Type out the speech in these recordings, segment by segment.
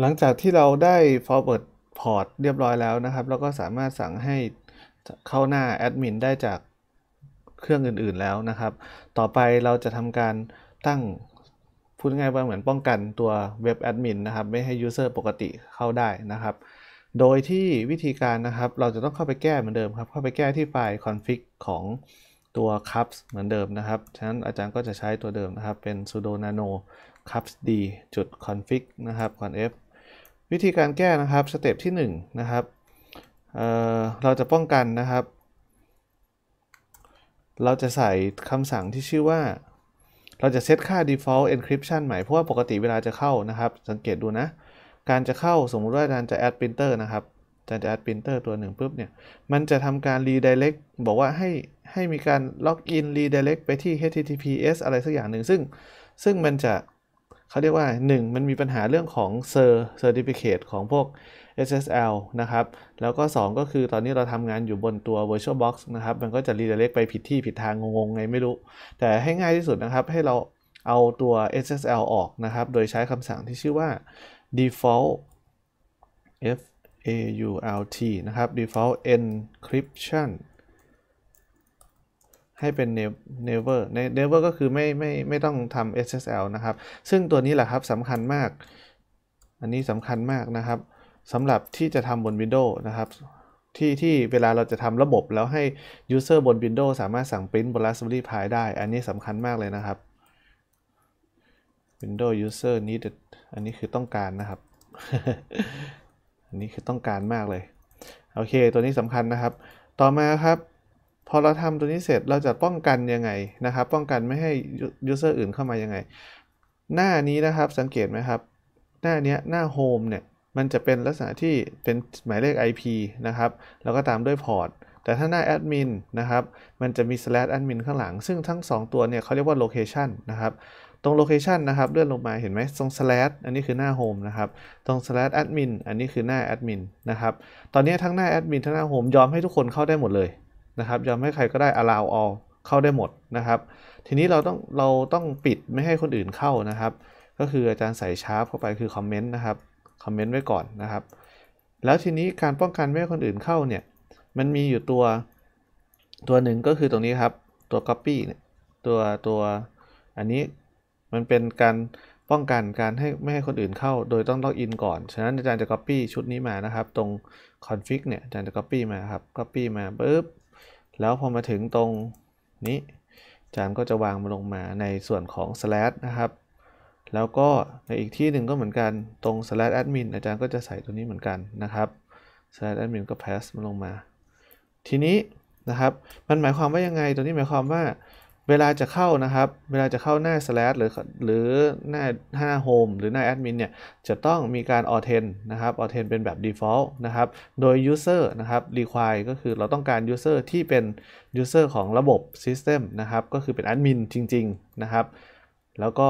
หลังจากที่เราได้ forward port เรียบร้อยแล้วนะครับ เราก็สามารถสั่งให้เข้าหน้า admin ได้จากเครื่องอื่นๆแล้วนะครับ ต่อไปเราจะทำการตั้งพูดง่ายว่าเหมือนป้องกันตัวเว็บแอดมินนะครับ ไม่ให้ user ปกติเข้าได้นะครับ โดยที่วิธีการนะครับเราจะต้องเข้าไปแก้เหมือนเดิมครับเข้าไปแก้ที่ไฟล์ config ของตัว cups เหมือนเดิมนะครับฉะนั้นอาจารย์ก็จะใช้ตัวเดิมนะครับ เป็น sudo nano cups d config นะครับ conf วิธีการแก้นะครับ สเต็ปที่1นะครับเเราจะป้องกันนะครับ เราจะใส่คำสั่งที่ชื่อว่าเราจะเซตค่า default encryption ใหม่เพราะว่าปกติเวลาจะเข้านะครับ สังเกตดูนะ การจะเข้าสมมุติว่าอาจารย์จะ add printer นะครับอาจารย์จะ add printer ตัวหนึ่งปุ๊บเนี่ยมันจะทำการ redirect บอกว่าให้ ให้มีการล็อกอิน redirect ไปที่ https อะไรสักอย่างหนึ่ง ซึ่งซึ่งมันจะเขาเรียกว่า 1 มันมีปัญหาเรื่องของเซอร์เซอร์ติฟิเคทของพวก SSL นะครับแล้วก็ 2 ก็คือตอนนี้เราทำงานอยู่บนตัว VirtualBox นะครับมันก็จะรีเดเล็กไปผิดที่ผิดทางงงๆไงไม่รู้ แต่ให้ง่ายที่สุดนะครับให้เราเอาตัว SSL ออกนะครับโดยใช้คำสั่งที่ชื่อว่า default f a u l t นะครับ default encryption ให้เป็น never never ก็คือไม่ไม่ไม่ต้องทำ SSL นะครับ ซึ่งตัวนี้แหละครับสำคัญมาก อันนี้สำคัญมากนะครับสำหรับที่จะทำบน Windows นะครับ ที่ที่เวลาเราจะทำระบบแล้วให้ User บน Windows สามารถสั่ง Print บน Raspberry Pi ได้ อันนี้สำคัญมากเลยนะครับ Windows User นี้อันนี้คือต้องการนะครับอันนี้คือต้องการมากเลยโอเค ตัวนี้สำคัญนะครับ ต่อมาครับพอเราทำตัวนี้เสร็จเราจะป้องกันยังไงนะครับ ป้องกันไม่ให้ยูเซอร์อื่นเข้ามายังไง หน้านี้นะครับสังเกตไหมครับ หน้านี้หน้าโฮมเนี่ย มันจะเป็นลักษณะที่เป็น หมายเลข IP นะครับ แล้วก็ตามด้วยพอร์ต แต่ถ้าหน้าแอดมินนะครับ มันจะมี slash admin ข้างหลัง ซึ่งทั้ง 2 ตัวเนี่ยเขาเรียกว่า location นะครับ ตรง location นะครับเลื่อนลงมาเห็นไหม ตรง slash อันนี้คือหน้า home นะครับ ตรง slash admin อันนี้คือหน้า admin นะครับ ตอนนี้ทั้งหน้า admin ทั้งหน้า home ยอมให้ทุกคนเข้าได้หมดเลยนะครับยอมให้ใครก็ได้ allow all เข้าได้หมดนะครับ ทีนี้เราต้อง เราต้องปิดไม่ให้คนอื่นเข้านะครับ ก็คืออาจารย์ใส่ชาร์ปเข้าไปคือคอมเมนต์นะครับ คอมเมนต์ไว้ก่อนนะครับ แล้วทีนี้การป้องกันไม่ให้คนอื่นเข้าเนี่ย มันมีอยู่ตัว ตัวหนึ่งก็คือตรงนี้ ครับ ตัว copy เนี่ย ตัว ตัวอันนี้มันเป็นการป้องกันการให้ไม่ให้คนอื่นเข้า โดยต้องล็อกอินก่อน ฉะนั้นอาจารย์จะ copy ชุดนี้มานะครับ ตรง config เนี่ยอาจารย์จะ copy มาครับ copy มาปุ๊บแล้วพอมาถึงตรงนี้ อาจารย์ก็จะวางมาลงมาในส่วนของ slash นะครับ แล้วก็ในอีกที่หนึ่งก็เหมือนกันตรง slash admin อาจารย์ก็จะใส่ตัวนี้เหมือนกันนะครับ slash admin ก็ pass มาลงมา ทีนี้นะครับมันหมายความว่ายังไง ตัวนี้หมายความว่าเวลาจะเข้านะครับ เวลาจะเข้าหน้า slash หรือ หรือหน้าหน้า home หรือหน้า admin เนี่ย จะต้องมีการ authent นะครับ authent เป็นแบบ default นะครับ โดย user นะครับ require ก็คือเราต้องการ user ที่เป็น user ของระบบ system นะครับ ก็คือเป็น admin จริง ๆนะครับ แล้วก็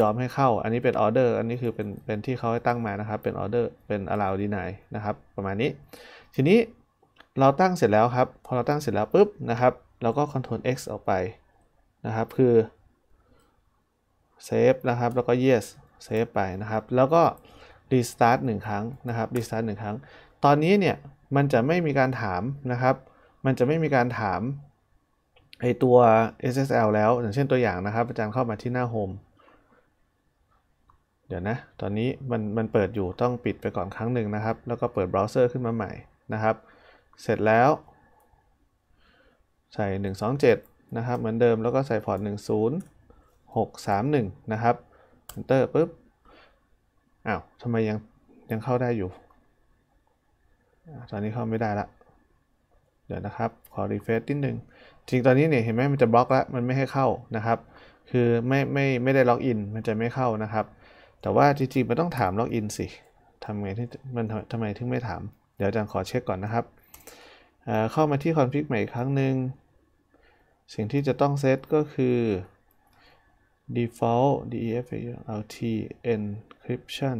ยอมให้เข้า อันนี้เป็น order อันนี้คือเป็นเป็นที่เขาให้ตั้งมานะครับ เป็น order เป็น allow deny นะครับ ประมาณนี้ ทีนี้เราตั้งเสร็จแล้วครับ พอเราตั้งเสร็จแล้วปุ๊บนะครับ เราก็ control x ออกไปนะครับคือเซฟนะครับแล้วก็ yes เซฟไปนะครับแล้วก็ restart 1ครั้งนะครับ restart 1ครั้งตอนนี้เนี่ยมันจะไม่มีการถามนะครับ มันจะไม่มีการถามไอตัว SSL แล้วอย่างเช่นตัวอย่างนะครับอาจารย์เข้ามาที่หน้า Home เดี๋ยวนะตอนนี้มันมันเปิดอยู่ต้องปิดไปก่อนครั้งหนึ่งนะครับ แล้วก็เปิดเบราว์เซอร์ขึ้นมาใหม่นะครับ เสร็จแล้ว ใส่ 127นะครับเหมือนเดิมแล้วก็ใส่พอร์ต10631นะครับ Enter ปุ๊บ อ้าวทำไมยังยังเข้าได้อยู่ ตอนนี้เข้าไม่ได้ละ เดี๋ยวนะครับ ขอรีเฟรชทิหนึ่งจริงตอนนี้เนี่ยเห็นไหมมันจะบล็อกแล้วมันไม่ให้เข้านะครับ คือไม่ไม่ไม่ได้ล็อกอินมันจะไม่เข้านะครับ แต่ว่าจริงๆมันต้องถามล็อกอินสิทำไงที่มันทำไมถึงไม่ถามเดี๋ยวอาจารย์ขอเช็คก่อนนะครับ เข้ามาที่คอนฟิกใหม่อีกครั้งหนึ่งสิ่งที่จะต้องเซตก็คือ default def lt encryption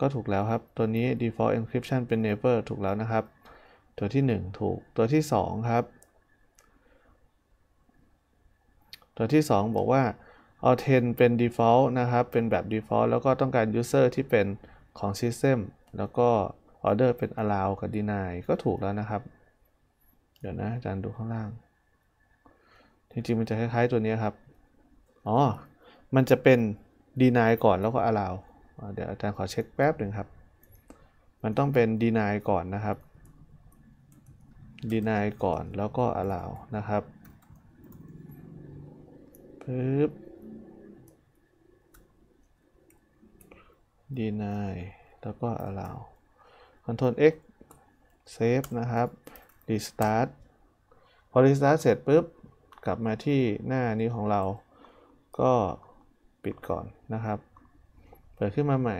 ก็ถูกแล้วครับ ตัวนี้ default encryption เป็น never ถูกแล้วนะครับ ตัวที่ 1 ถูก ตัวที่ 2 ครับ ตัวที่ 2 บอกว่า all e n เป็น default นะครับ เป็นแบบ default แล้วก็ต้องการ user ที่เป็นของ system แล้วก็ order เป็น allow กับ deny ก็ถูกแล้วนะครับเดี๋ยวนะอาจารย์ดูข้างล่าง จริงๆ มันจะคล้ายๆ ตัวนี้ครับ อ๋อ มันจะเป็น deny ก่อนแล้วก็ allow เดี๋ยวอาจารย์ขอเช็คแป๊บหนึ่งครับ มันต้องเป็น deny ก่อนนะครับ deny ก่อนแล้วก็ allow นะครับปึ๊บ deny แล้วก็ allow control x save นะครับรีสตาร์ท พอรีสตาร์ทเสร็จปุ๊บ กลับมาที่หน้านี้ของเรา ก็ปิดก่อนนะครับ เปิดขึ้นมาใหม่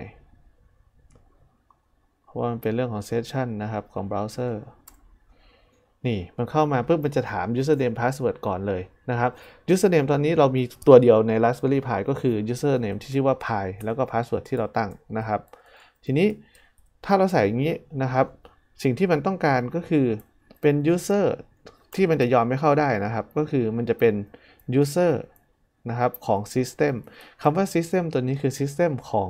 เพราะว่ามันเป็นเรื่องของเซสชันนะครับของเบราว์เซอร์ นี่มันเข้ามาปุ๊บมันจะถาม username password ก่อนเลยนะครับ username ตอนนี้เรามีตัวเดียวใน Raspberry Pi ก็คือ username ที่ชื่อว่า Pi แล้วก็ password ที่เราตั้งนะครับ ทีนี้ถ้าเราใส่อย่างนี้นะครับ สิ่งที่มันต้องการก็คือเป็น user ที่มันจะยอมไม่เข้าได้นะครับ ก็คือมันจะเป็น user นะครับของ system คำว่า system ตัวนี้คือ system ของ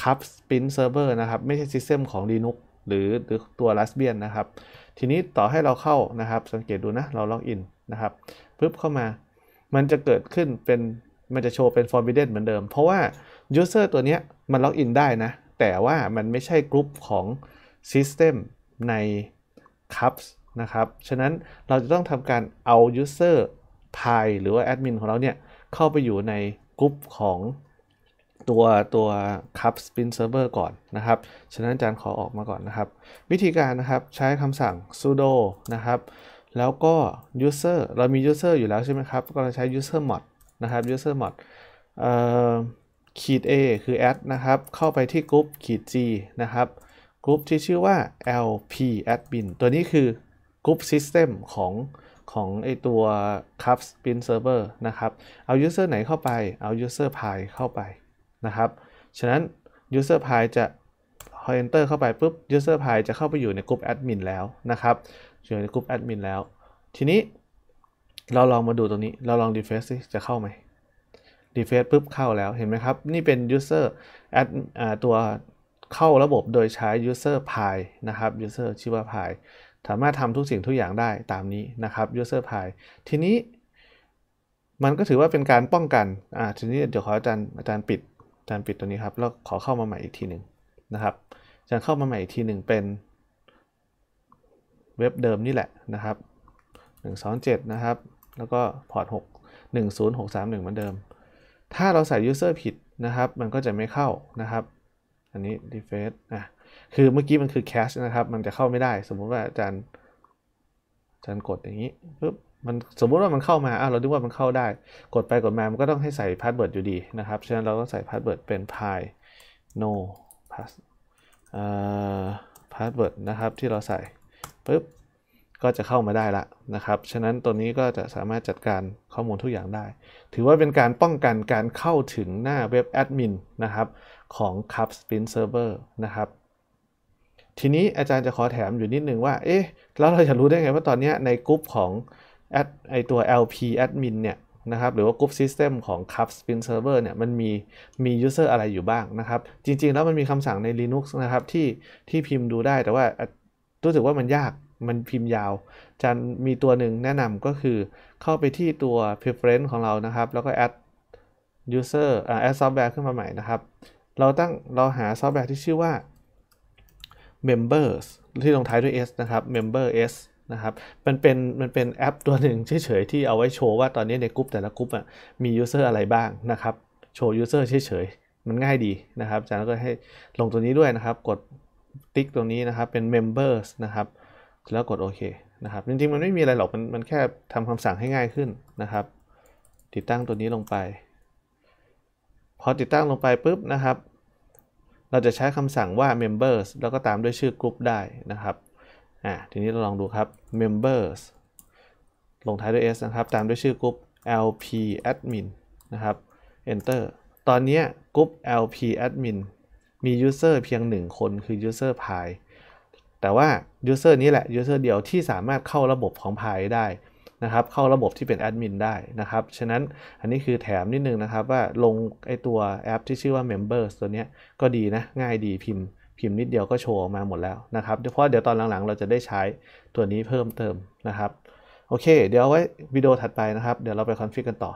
cup spin server นะครับ ไม่ใช่ system ของ linux หรือหรือตัว raspbian นะครับ ทีนี้ต่อให้เราเข้านะครับ สังเกตดูนะ เราล็อกอินนะครับปึ๊บเข้ามา มันจะเกิดขึ้นเป็น มันจะโชว์เป็น forbidden เหมือนเดิม เพราะว่า user ตัวนี้มันล็อกอินได้นะ แต่ว่ามันไม่ใช่กลุ่มของ system ใน cups นะครับ ฉะนั้นเราจะต้องทำการเอา User พายหรือว่าแอดมินของเราเนี่ย เข้าไปอยู่ในกลุ่มของตัวตัวคับสปินเซิร์ฟเวอร์ก่อนนะครับ ฉะนั้นอาจารย์ขอออกมาก่อนนะครับ วิธีการนะครับใช้คำสั่ง sudo นะครับแล้วก็ user เรามี user อยู่แล้วใช่ไหมครับ ก็เราใช้ user mod นะครับ user mod ขีด a คือ add นะครับเข้าไปที่กลุ่มขีด g นะครับกลุ่มที่ชื่อว่า lp admin ตัวนี้คือกรุ๊ปซิสเต็มของของไอตัว cup spin server นะครับ เอา user ไหนเข้าไป เอา user pie เข้าไปนะครับ ฉะนั้น user pie จะพอ enter เข้าไปปุ๊บ user pie จะเข้าไปอยู่ในกรุ๊ปแอดมินแล้วนะครับอยู่ในกรุ๊ปแอดมินแล้ว ทีนี้เราลองมาดูตรงนี้เราลอง refresh สิจะเข้าไหม refresh ปุ๊บเข้าแล้วเห็นไหมครับ นี่เป็น user ad ตัวเข้าระบบโดยใช้ user pie นะครับ user ชื่อว่า pie สามารถทำทุกสิ่งทุกอย่างได้ตามนี้นะครับ user pie ทีนี้มันก็ถือว่าเป็นการป้องกันอ่าทีนี้เดี๋ยวขออาจารย์อาจารย์ปิดอาจารย์ปิดตัวนี้ครับ แล้วขอเข้ามาใหม่อีกทีหนึ่งนะครับอาจารย์เข้ามาใหม่อีกทีหนึ่งเป็น เว็บเดิมนี่แหละนะครับ 127 นะครับ แล้วก็พอร์ต6 10631 เหมือนเดิม ถ้าเราใส่ user ผิดนะครับมันก็จะไม่เข้านะครับอันนี้ defense อ่ะคือเมื่อกี้มันคือ cache นะครับ มันจะเข้าไม่ได้ สมมุติว่าอาจารย์อาจารย์กดอย่างนี้ปึ๊บ มันสมมุติว่ามันเข้ามาอ้าวเราดูว่ามันเข้าได้ กดไปกดมามันก็ต้องให้ใส่พา s เ w ิร์ดอยู่ดีนะครับ ฉะนั้นเราก็ใส่พา s เ w ิร์ดเป็น p y no pass เอ่อพา r เิร์ดนะครับ ที่เราใส่ปึ๊บก็จะเข้ามาได้ละนะครับ ฉะนั้นตัวนี้ก็จะสามารถจัดการข้อมูลทุกอย่างได้ ถือว่าเป็นการป้องกันการเข้าถึงหน้าเว็บแอดมินนะครับของ c u p Spin Server นะครับ ทีนี้อาจารย์จะขอแถมอยู่นิดนึงว่า เอ๊ะ แล้วเราจะรู้ได้ไงว่าตอนนี้ในกลุ่มของแอดไอตัว LP Admin เนี่ยนะครับ หรือว่ากลุ่ม System ของ c u p Spin Server เนี่ย มันมีมี User อะไรอยู่บ้างนะครับ จริงๆแล้วมันมีคำสั่งใน Linux นะครับที่ที่พิมพ์ดูได้ แต่ว่ารู้สึกว่ามันยากมันพิมพ์ยาวจะมีตัวหนึ่งแนะนำก็คือเข้าไปที่ตัว preference ของเรานะครับ แล้วก็ add user อ่า add software ขึ้นมาใหม่นะครับ เราตั้ง เราหาซอฟต์แวร์ที่ชื่อว่า members ที่ลงท้ายด้วย s นะครับ member s นะครับ มันเป็น มันเป็นแอปตัวหนึ่งเฉย ๆ ที่เอาไว้โชว์ว่าตอนนี้ในกลุ่มแต่ละกลุ่มอ่ะมียูเซอร์อะไรบ้างนะครับ โชว์ยูเซอร์เฉย ๆ มันง่ายดีนะครับอาจารย์ก็ให้ลงตัวนี้ด้วยนะครับ กดติ๊กตรงนี้นะครับ เป็น members นะครับแล้วกดโอเคนะครับ จริงๆ มันไม่มีอะไรหรอกมันมันแค่ทำคำสั่งให้ง่ายขึ้นนะครับ ติดตั้งตัวนี้ลงไป พอติดตั้งลงไปปุ๊บนะครับ เราจะใช้คำสั่งว่า members แล้วก็ตามด้วยชื่อกลุ่มได้นะครับ อ่าทีนี้เราลองดูครับ members ลงท้ายด้วย s นะครับ ตามด้วยชื่อกลุ่ม lp admin นะครับ enter ตอนนี้กลุ่ม lp admin มี user เพียง 1 คนคือ user pie แต่ว่า ยูเซอร์นี้แหละ ยูเซอร์เดียวที่สามารถเข้าระบบของพายได้นะครับ เข้าระบบที่เป็นแอดมินได้นะครับฉะนั้นอันนี้คือแถมนิดนึงนะครับว่าลงไอตัวแอปที่ชื่อว่า Members ตัวนี้ก็ดีนะ ง่ายดีพิมพ์ พิมพ์นิดเดียวก็โชว์ออกมาหมดแล้วนะครับเพราะเดี๋ยวตอนหลังๆ เราจะได้ใช้ตัวนี้เพิ่มเติมนะครับ โอเค เดี๋ยวไว้วิดีโอถัดไปนะครับเดี๋ยวเราไปคอนฟิกกันต่อ